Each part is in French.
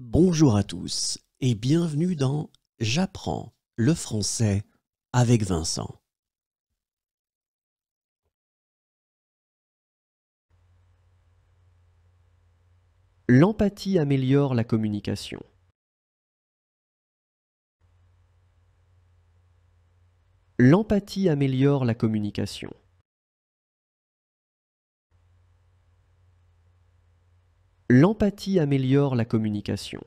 Bonjour à tous et bienvenue dans J'apprends le français avec Vincent. L'empathie améliore la communication. L'empathie améliore la communication. L'empathie améliore la communication.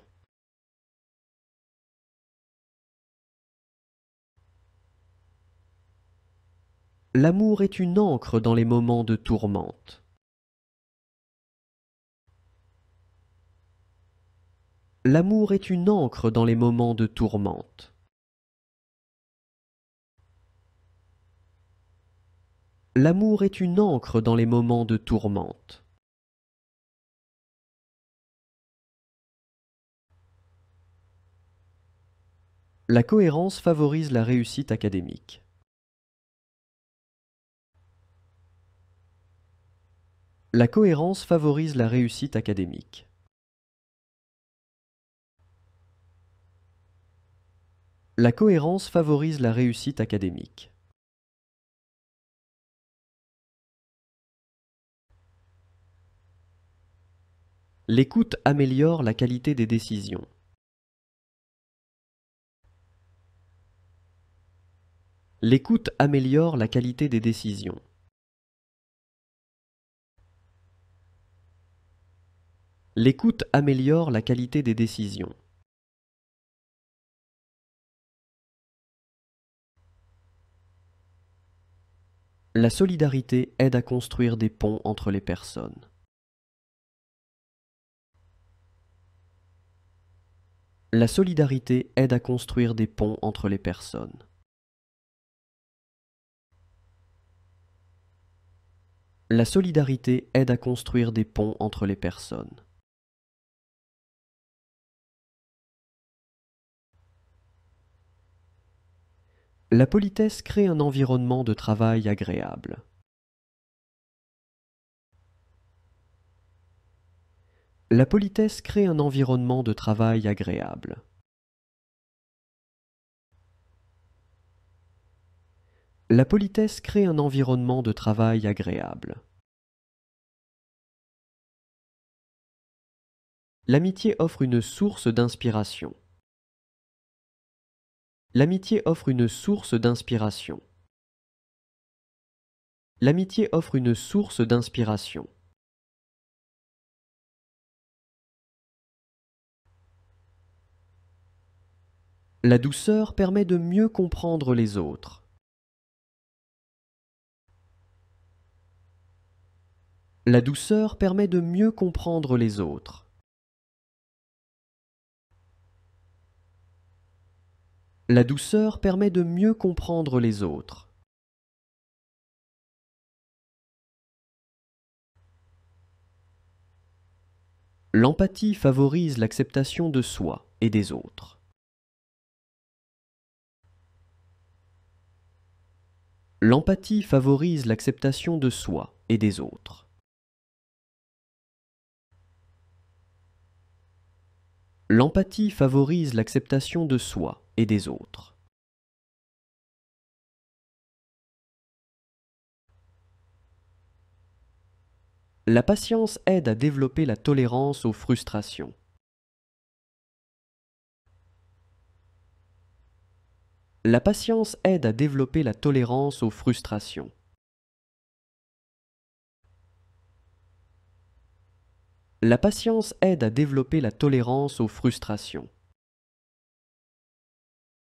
L'amour est une encre dans les moments de tourmente. L'amour est une encre dans les moments de tourmente. L'amour est une encre dans les moments de tourmente. La cohérence favorise la réussite académique. La cohérence favorise la réussite académique. La cohérence favorise la réussite académique. L'écoute améliore la qualité des décisions. L'écoute améliore la qualité des décisions. L'écoute améliore la qualité des décisions. La solidarité aide à construire des ponts entre les personnes. La solidarité aide à construire des ponts entre les personnes. La solidarité aide à construire des ponts entre les personnes. La politesse crée un environnement de travail agréable. La politesse crée un environnement de travail agréable. La politesse crée un environnement de travail agréable. L'amitié offre une source d'inspiration. L'amitié offre une source d'inspiration. L'amitié offre une source d'inspiration. La douceur permet de mieux comprendre les autres. La douceur permet de mieux comprendre les autres. La douceur permet de mieux comprendre les autres. L'empathie favorise l'acceptation de soi et des autres. L'empathie favorise l'acceptation de soi et des autres. L'empathie favorise l'acceptation de soi et des autres. La patience aide à développer la tolérance aux frustrations. La patience aide à développer la tolérance aux frustrations. La patience aide à développer la tolérance aux frustrations.